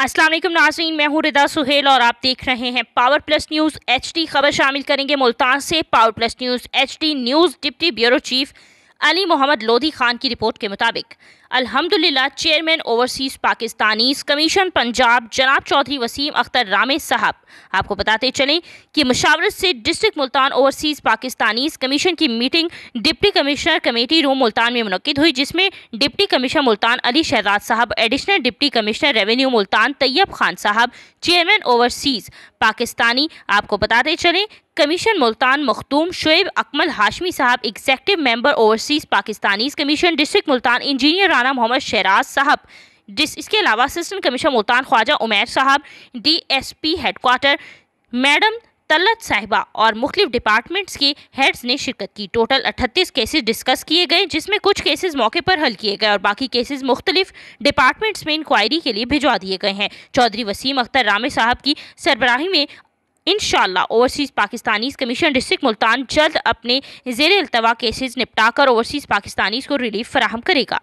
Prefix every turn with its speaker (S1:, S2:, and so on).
S1: असलम नाजरीन मैं हूँ रिदा सुहेल और आप देख रहे हैं पावर प्लस न्यूज़ एच खबर शामिल करेंगे मुल्तान से power plus news H news deputy bureau chief Ali Mohammad Lodhi Khan की रिपोर्ट के मुताबिक अल्हम्दुलिल्लाह chairman overseas Pakistani commission Punjab जनाब चौधरी वसीम अख्तर रामे साहब आपको बताते चलें कि मुशावरत से district Multan overseas Pakistani commission की meeting deputy commissioner committee room Multan में मुनद हुई जिसमें डिप्टी कमिश्नर मुल्तान अली शहजाद साहब additional deputy commissioner revenue Multan Tayyab Khan साहब चेयरमैन ओवरसीज पाकिस्तानी आपको बताते चलें कमीशन मुल्तान मखदूम शुएब अकमल हाशमी साहब executive member overseas Pakistanis commission district Multan engineer Rana Mohammad Shahraz साहब जिस इसके अलावा असिस्टेंट कमीशन मुल्तान ख्वाजा उमैर साहब D S P headquarter madam Talat साहिबा और मुख्तु डिपार्टमेंट्स के हेड्स ने शिरकत की टोटल अठतीस केसेस डिस्कस किए गए जिसमें कुछ केसेस मौके पर हल किए गए और बाकी केसेस मुख्तलिफ डिपार्टमेंट्स में इंक्वायरी के लिए भिजवा दिए गए हैं चौधरी वसीम अख्तर रामे साहब की सरबराही में इन overseas Pakistanis commission district Multan जल्द अपने जेर अल्तवा केसेज निपटाकर ओवरसीज़ पाकिस्तानीज़ को रिलीफ फराहम करेगा